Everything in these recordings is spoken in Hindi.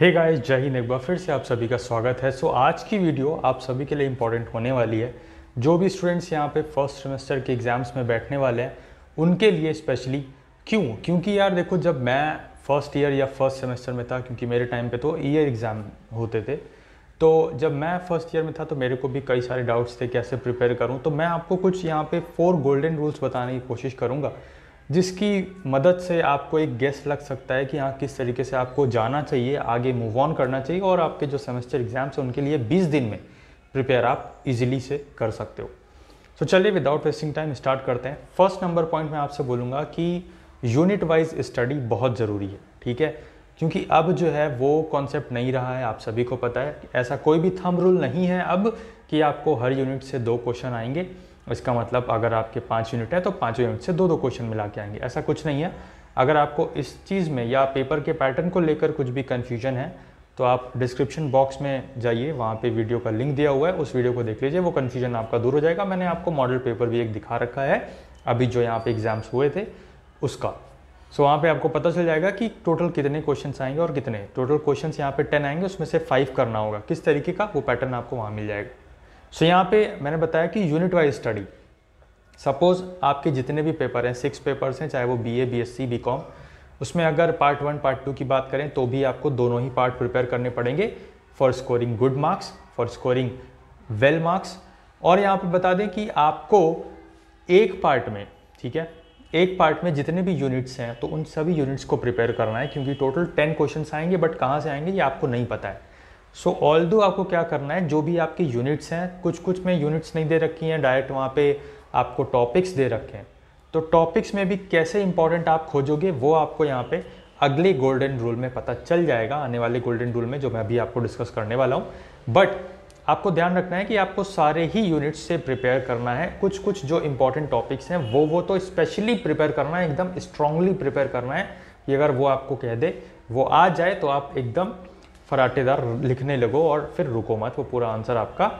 हे गाइस जय हिंद एक बार फिर से आप सभी का स्वागत है सो so, आज की वीडियो आप सभी के लिए इंपॉर्टेंट होने वाली है जो भी स्टूडेंट्स यहाँ पे फर्स्ट सेमेस्टर के एग्ज़ाम्स में बैठने वाले हैं उनके लिए स्पेशली क्यों क्योंकि यार देखो जब मैं फर्स्ट ईयर या फर्स्ट सेमेस्टर में था क्योंकि मेरे टाइम पर तो ईयर एग्ज़ाम होते थे तो जब मैं फर्स्ट ईयर में था तो मेरे को भी कई सारे डाउट्स थे कैसे प्रिपेयर करूँ तो मैं आपको कुछ यहाँ पे फोर गोल्डन रूल्स बताने की कोशिश करूँगा जिसकी मदद से आपको एक गेस लग सकता है कि हाँ किस तरीके से आपको जाना चाहिए आगे मूव ऑन करना चाहिए और आपके जो सेमेस्टर एग्ज़ाम्स हैं उनके लिए 20 दिन में प्रिपेयर आप इजीली से कर सकते हो सो so, चलिए विदाउट वेस्टिंग टाइम स्टार्ट करते हैं फर्स्ट नंबर पॉइंट मैं आपसे बोलूँगा कि यूनिट वाइज स्टडी बहुत ज़रूरी है ठीक है क्योंकि अब जो है वो कॉन्सेप्ट नहीं रहा है आप सभी को पता है ऐसा कोई भी थम रूल नहीं है अब कि आपको हर यूनिट से दो क्वेश्चन आएंगे इसका मतलब अगर आपके पाँच यूनिट है तो पाँचों यूनिट से दो दो क्वेश्चन मिला के आएंगे ऐसा कुछ नहीं है अगर आपको इस चीज़ में या पेपर के पैटर्न को लेकर कुछ भी कन्फ्यूजन है तो आप डिस्क्रिप्शन बॉक्स में जाइए वहाँ पे वीडियो का लिंक दिया हुआ है उस वीडियो को देख लीजिए वो कन्फ्यूजन आपका दूर हो जाएगा मैंने आपको मॉडल पेपर भी एक दिखा रखा है अभी जो यहाँ पे एग्ज़ाम्स हुए थे उसका सो so, वहाँ पे आपको पता चल जाएगा कि टोटल कितने क्वेश्चन आएंगे और कितने टोटल क्वेश्चन यहाँ पे टेन आएंगे उसमें से फाइव करना होगा किस तरीके का वो पैटर्न आपको वहाँ मिल जाएगा सो so, यहाँ पे मैंने बताया कि यूनिट वाइज स्टडी सपोज़ आपके जितने भी पेपर हैं सिक्स पेपर्स हैं चाहे वो B A B S C B com उसमें अगर पार्ट वन पार्ट टू की बात करें तो भी आपको दोनों ही पार्ट प्रिपेयर करने पड़ेंगे for scoring good marks for scoring well marks और यहाँ पे बता दें कि आपको एक पार्ट में ठीक है एक पार्ट में जितने भी यूनिट्स हैं तो उन सभी यूनिट्स को प्रिपेयर करना है क्योंकि टोटल टेन क्वेश्चन आएंगे बट कहाँ से आएंगे ये आपको नहीं पता है सो ऑल दो आपको क्या करना है जो भी आपकी यूनिट्स हैं कुछ कुछ में यूनिट्स नहीं दे रखी हैं डायरेक्ट वहाँ पे आपको टॉपिक्स दे रखे हैं तो टॉपिक्स में भी कैसे इंपॉर्टेंट आप खोजोगे वो आपको यहाँ पे अगले गोल्डन रूल में पता चल जाएगा आने वाले गोल्डन रूल में जो मैं अभी आपको डिस्कस करने वाला हूँ बट आपको ध्यान रखना है कि आपको सारे ही यूनिट्स से प्रिपेयर करना है कुछ कुछ जो इंपॉर्टेंट टॉपिक्स हैं वो वो तो स्पेशली प्रिपेयर करना है एकदम स्ट्रांगली प्रिपेयर करना है कि अगर वो आपको कह दे वो आ जाए तो आप एकदम फराटेदार लिखने लगो और फिर रुको मत वो पूरा आंसर आपका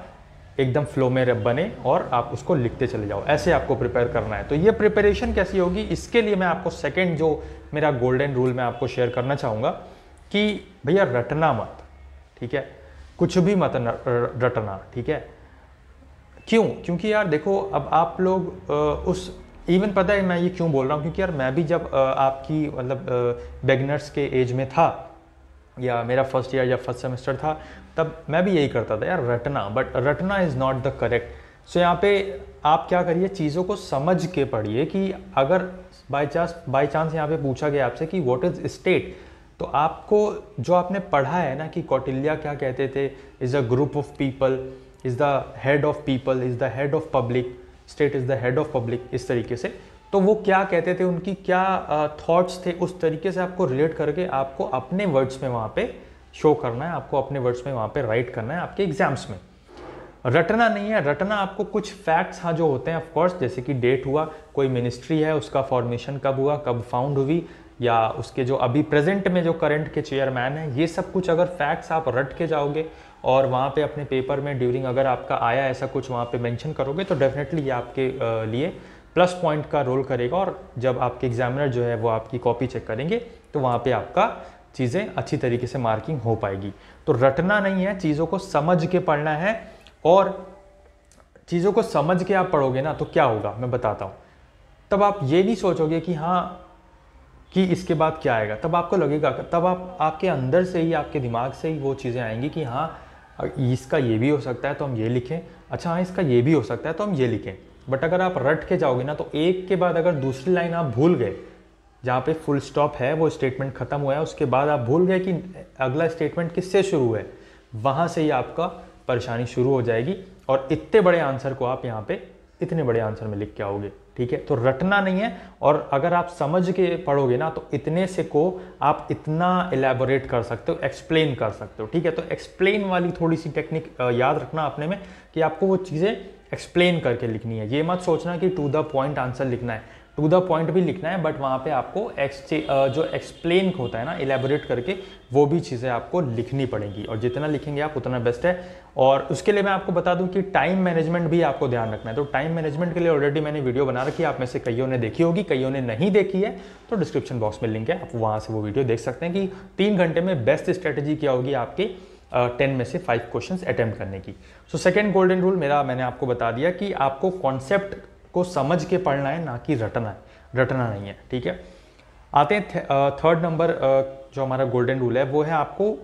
एकदम फ्लो में बने और आप उसको लिखते चले जाओ ऐसे आपको प्रिपेयर करना है तो ये प्रिपरेशन कैसी होगी इसके लिए मैं आपको सेकेंड जो मेरा गोल्डन रूल मैं आपको शेयर करना चाहूँगा कि भैया रटना मत ठीक है कुछ भी मत रटना ठीक है क्यों क्योंकि यार देखो अब आप लोग उस इवन पता है मैं ये क्यों बोल रहा हूँ क्योंकि यार मैं भी जब आपकी मतलब बेगनर्स के एज में था या मेरा फर्स्ट ईयर या फर्स्ट सेमेस्टर था तब मैं भी यही करता था यार रटना बट रटना is not the correct so यहाँ पे आप क्या करिए चीज़ों को समझ के पढ़िए कि अगर बाई चांस बाई चांस यहाँ पे पूछा गया आपसे कि व्हाट इज़ स्टेट तो आपको जो आपने पढ़ा है ना कि कौटिल्या क्या कहते थे is a group of people is the head of people is the head of public state is the head of public इस तरीके से तो वो क्या कहते थे उनकी क्या थॉट्स थे उस तरीके से आपको रिलेट करके आपको अपने वर्ड्स में वहाँ पे शो करना है आपको अपने वर्ड्स में वहाँ पे राइट करना है आपके एग्जाम्स में रटना नहीं है रटना आपको कुछ फैक्ट्स हाँ जो होते हैं ऑफकोर्स जैसे कि डेट हुआ कोई मिनिस्ट्री है उसका फॉर्मेशन कब हुआ कब फाउंड हुई या उसके जो अभी प्रेजेंट में जो करंट के चेयरमैन हैं ये सब कुछ अगर फैक्ट्स आप रट के जाओगे और वहाँ पे अपने पेपर में ड्यूरिंग अगर आपका आया ऐसा कुछ वहाँ पे मेंशन करोगे तो डेफिनेटली ये आपके लिए प्लस पॉइंट का रोल करेगा और जब आपके एग्जामिनर जो है वो आपकी कॉपी चेक करेंगे तो वहाँ पे आपका चीज़ें अच्छी तरीके से मार्किंग हो पाएगी तो रटना नहीं है चीज़ों को समझ के पढ़ना है और चीज़ों को समझ के आप पढ़ोगे ना तो क्या होगा मैं बताता हूँ तब आप ये नहीं सोचोगे कि हाँ कि इसके बाद क्या आएगा तब आपको लगेगा तब आप आपके अंदर से ही आपके दिमाग से ही वो चीज़ें आएंगी कि हाँ इसका ये भी हो सकता है तो हम ये लिखें अच्छा हाँ इसका ये भी हो सकता है तो हम ये लिखें बट अगर आप रट के जाओगे ना तो एक के बाद अगर दूसरी लाइन आप भूल गए जहाँ पे फुल स्टॉप है वो स्टेटमेंट ख़त्म हुआ है उसके बाद आप भूल गए कि अगला स्टेटमेंट किससे शुरू है वहाँ से ही आपका परेशानी शुरू हो जाएगी और इतने बड़े आंसर को आप यहाँ पे इतने बड़े आंसर में लिख के आओगे ठीक है तो रटना नहीं है और अगर आप समझ के पढ़ोगे ना तो इतने से को आप इतना एलेबोरेट कर सकते हो एक्सप्लेन कर सकते हो ठीक है तो एक्सप्लेन वाली थोड़ी सी टेक्निक याद रखना अपने में कि आपको वो चीज़ें एक्सप्लेन करके लिखनी है ये मत सोचना कि टू द पॉइंट आंसर लिखना है टू द पॉइंट भी लिखना है बट वहाँ पे आपको एक्सचे जो एक्सप्लेन होता है ना एलेबोरेट करके वो भी चीज़ें आपको लिखनी पड़ेंगी और जितना लिखेंगे आप उतना बेस्ट है और उसके लिए मैं आपको बता दूं कि टाइम मैनेजमेंट भी आपको ध्यान रखना है तो टाइम मैनेजमेंट के लिए ऑलरेडी मैंने वीडियो बना रखी है आप में से कईयों ने देखी होगी कईयों ने नहीं देखी है तो डिस्क्रिप्शन बॉक्स में लिंक है आप वहाँ से वो वीडियो देख सकते हैं कि तीन घंटे में बेस्ट स्ट्रैटेजी क्या होगी आपके टेन में से फाइव क्वेश्चन अटैम्प्ट करने की सो सेकेंड गोल्डन रूल मेरा मैंने आपको बता दिया कि आपको कॉन्सेप्ट को समझ के पढ़ना है ना कि रटना है रटना नहीं है ठीक है आते हैं थर्ड नंबर जो हमारा गोल्डन रूल है वो है आपको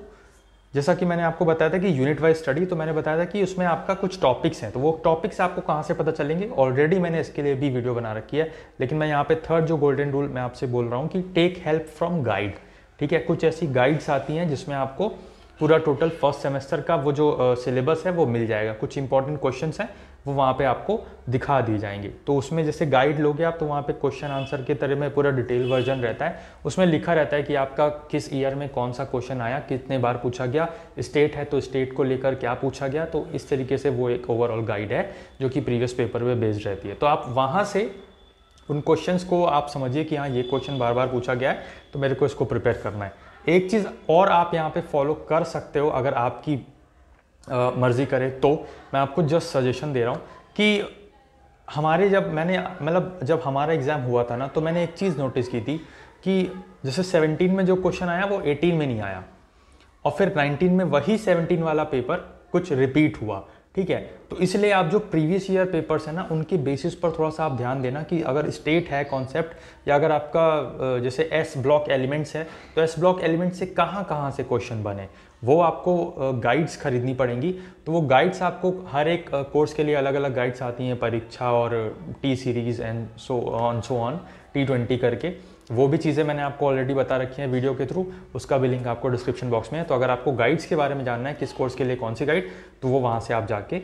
जैसा कि मैंने आपको बताया था कि यूनिट वाइज स्टडी तो मैंने बताया था कि उसमें आपका कुछ टॉपिक्स हैं तो वो टॉपिक्स आपको कहाँ से पता चलेंगे ऑलरेडी मैंने इसके लिए भी वीडियो बना रखी है लेकिन मैं यहाँ पे थर्ड जो गोल्डन रूल मैं आपसे बोल रहा हूँ कि टेक हेल्प फ्रॉम गाइड ठीक है कुछ ऐसी गाइड्स आती हैं जिसमें आपको पूरा टोटल फर्स्ट सेमेस्टर का वो जो सिलेबस है वो मिल जाएगा कुछ इंपॉर्टेंट क्वेश्चन हैं वो वहाँ पे आपको दिखा दिए जाएंगे तो उसमें जैसे गाइड लोगे आप तो वहाँ पे क्वेश्चन आंसर के तरह में पूरा डिटेल वर्जन रहता है उसमें लिखा रहता है कि आपका किस ईयर में कौन सा क्वेश्चन आया कितने बार पूछा गया स्टेट है तो स्टेट को लेकर क्या पूछा गया तो इस तरीके से वो एक ओवरऑल गाइड है जो कि प्रीवियस पेपर में बेस्ड रहती है तो आप वहाँ से उन क्वेश्चंस को आप समझिए कि हाँ ये क्वेश्चन बार बार पूछा गया है तो मेरे को इसको प्रिपेयर करना है एक चीज़ और आप यहाँ पे फॉलो कर सकते हो अगर आपकी आ, मर्ज़ी करे तो मैं आपको जस्ट सजेशन दे रहा हूँ कि हमारे जब मैंने मतलब जब हमारा एग्ज़ाम हुआ था ना तो मैंने एक चीज़ नोटिस की थी कि जैसे 17 में जो क्वेश्चन आया वो 18 में नहीं आया और फिर 19 में वही 17 वाला पेपर कुछ रिपीट हुआ ठीक है तो इसलिए आप जो प्रीवियस ईयर पेपर्स हैं ना उनके बेसिस पर थोड़ा सा आप ध्यान देना कि अगर स्टेट है कॉन्सेप्ट या अगर आपका जैसे एस ब्लॉक एलिमेंट्स है तो एस ब्लॉक एलिमेंट्स से कहाँ कहाँ से क्वेश्चन बने वो आपको गाइड्स खरीदनी पड़ेंगी तो वो गाइड्स आपको हर एक कोर्स के लिए अलग अलग गाइड्स आती हैं परीक्षा और T series and so on so on T twenty करके वो भी चीज़ें मैंने आपको ऑलरेडी बता रखी हैं वीडियो के थ्रू उसका भी लिंक आपको डिस्क्रिप्शन बॉक्स में है तो अगर आपको गाइड्स के बारे में जानना है किस कोर्स के लिए कौन सी गाइड तो वो वहाँ से आप जाके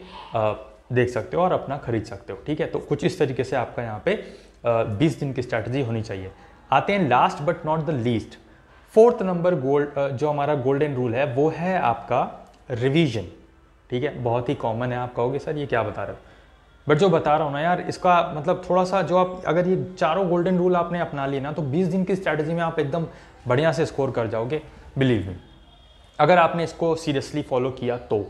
देख सकते हो और अपना खरीद सकते हो ठीक है तो कुछ इस तरीके से आपका यहाँ पे बीस दिन की स्ट्रैटेजी होनी चाहिए आते हैं last but not the least fourth number gold जो हमारा गोल्डन रूल है वो है आपका रिविजन ठीक है बहुत ही कॉमन है आप कहोगे सर ये क्या बता रहे हो बट जो बता रहा हूँ ना यार इसका मतलब थोड़ा सा जो आप अगर ये चारों गोल्डन रूल आपने अपना लिए ना तो 20 दिन की स्ट्रैटेजी में आप एकदम बढ़िया से स्कोर कर जाओगे बिलीव मी अगर आपने इसको सीरियसली फॉलो किया तो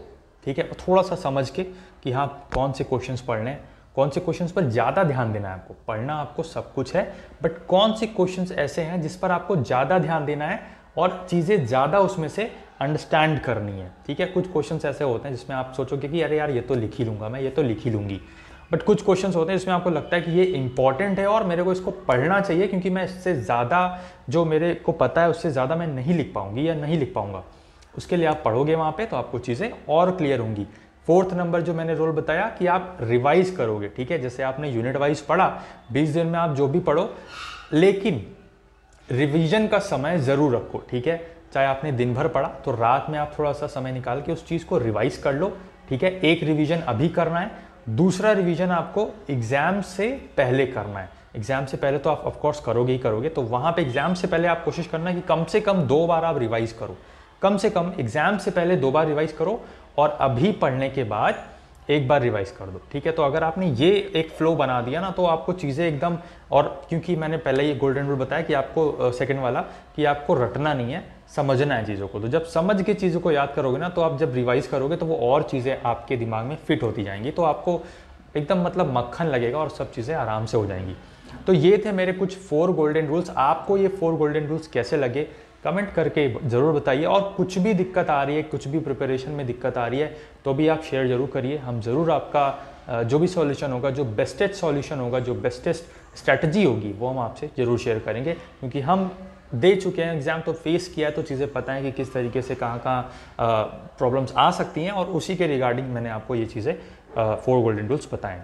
ठीक है थोड़ा सा समझ के कि हाँ कौन से क्वेश्चन पढ़ने कौन से क्वेश्चन पर ज़्यादा ध्यान देना है आपको पढ़ना आपको सब कुछ है बट कौन से क्वेश्चन ऐसे हैं जिस पर आपको ज़्यादा ध्यान देना है और चीज़ें ज़्यादा उसमें से अंडरस्टैंड करनी है ठीक है कुछ क्वेश्चन ऐसे होते हैं जिसमें आप सोचोगे कि अरे यार ये तो लिख ही लूँगा मैं ये तो लिख ही लूँगी बट कुछ क्वेश्चंस होते हैं जिसमें आपको लगता है कि ये इंपॉर्टेंट है और मेरे को इसको पढ़ना चाहिए क्योंकि मैं इससे ज़्यादा जो मेरे को पता है उससे ज़्यादा मैं नहीं लिख पाऊँगी या नहीं लिख पाऊँगा उसके लिए आप पढ़ोगे वहाँ पे तो आपको चीज़ें और क्लियर होंगी फोर्थ नंबर जो मैंने रोल बताया कि आप रिवाइज करोगे ठीक है जैसे आपने यूनिट वाइज पढ़ा बीस दिन में आप जो भी पढ़ो लेकिन रिवीजन का समय ज़रूर रखो ठीक है चाहे आपने दिन भर पढ़ा तो रात में आप थोड़ा सा समय निकाल के उस चीज़ को रिवाइज कर लो ठीक है एक रिवीजन अभी करना है दूसरा रिवीजन आपको एग्ज़ाम से पहले करना है एग्ज़ाम से पहले तो आप ऑफकोर्स करोगे ही करोगे तो वहाँ पे एग्ज़ाम से पहले आप कोशिश करना है कि कम से कम दो बार आप रिवाइज़ करो कम से कम एग्ज़ाम से पहले दो बार रिवाइज़ करो और अभी पढ़ने के बाद एक बार रिवाइज कर दो ठीक है तो अगर आपने ये एक फ्लो बना दिया ना तो आपको चीज़ें एकदम और क्योंकि मैंने पहले ये गोल्डन रूल बताया कि आपको सेकंड वाला कि आपको रटना नहीं है समझना है चीज़ों को तो जब समझ के चीज़ों को याद करोगे ना तो आप जब रिवाइज करोगे तो वो और चीज़ें आपके दिमाग में फिट होती जाएंगी तो आपको एकदम मतलब मक्खन लगेगा और सब चीज़ें आराम से हो जाएंगी तो ये थे मेरे कुछ फोर गोल्डन रूल्स आपको ये फोर गोल्डन रूल्स कैसे लगे कमेंट करके ज़रूर बताइए और कुछ भी दिक्कत आ रही है कुछ भी प्रिपरेशन में दिक्कत आ रही है तो भी आप शेयर ज़रूर करिए हम ज़रूर आपका जो भी सॉल्यूशन होगा जो बेस्टेस्ट सॉल्यूशन होगा जो बेस्टेस्ट स्ट्रैटेजी होगी वो हम आपसे ज़रूर शेयर करेंगे क्योंकि हम दे चुके हैं एग्ज़ाम तो फेस किया है तो चीज़ें पता है कि किस तरीके से कहाँ कहाँ प्रॉब्लम्स आ सकती हैं और उसी के रिगार्डिंग मैंने आपको ये चीज़ें फोर गोल्डन रूल्स बताएँ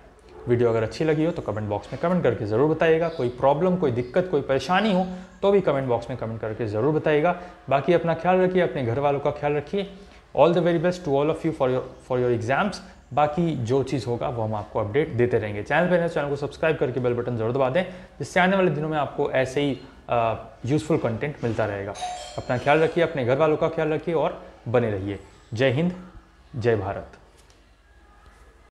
वीडियो अगर अच्छी लगी हो तो कमेंट बॉक्स में कमेंट करके ज़रूर बताइएगा कोई प्रॉब्लम कोई दिक्कत कोई परेशानी हो तो भी कमेंट बॉक्स में कमेंट करके ज़रूर बताइएगा बाकी अपना ख्याल रखिए अपने घर वालों का ख्याल रखिए all the very best to all of you for your for your exams बाकी जो चीज़ होगा वो हम आपको अपडेट देते रहेंगे चैनल पर चैनल को सब्सक्राइब करके बेल बटन जरूर दबा दें जिससे आने वाले दिनों में आपको ऐसे ही यूज़फुल कंटेंट मिलता रहेगा अपना ख्याल रखिए अपने घर वालों का ख्याल रखिए और बने रहिए जय हिंद जय भारत